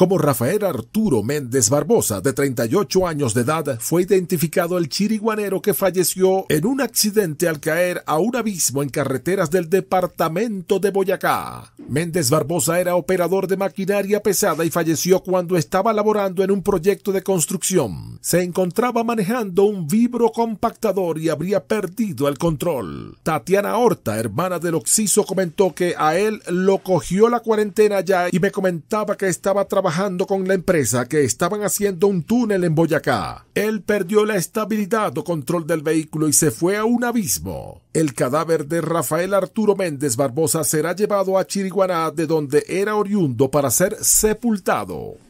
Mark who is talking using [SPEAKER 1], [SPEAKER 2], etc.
[SPEAKER 1] Como Rafael Arturo Méndez Barbosa, de 38 años de edad, fue identificado el chiriguanero que falleció en un accidente al caer a un abismo en carreteras del departamento de Boyacá. Méndez Barbosa era operador de maquinaria pesada y falleció cuando estaba laborando en un proyecto de construcción. Se encontraba manejando un vibro compactador y habría perdido el control. Tatiana Horta, hermana del occiso, comentó que a él lo cogió la cuarentena ya y me comentaba que estaba trabajando trabajando con la empresa que estaban haciendo un túnel en Boyacá. Él perdió la estabilidad o control del vehículo y se fue a un abismo. El cadáver de Rafael Arturo Méndez Barbosa será llevado a Chiriguaná, de donde era oriundo, para ser sepultado.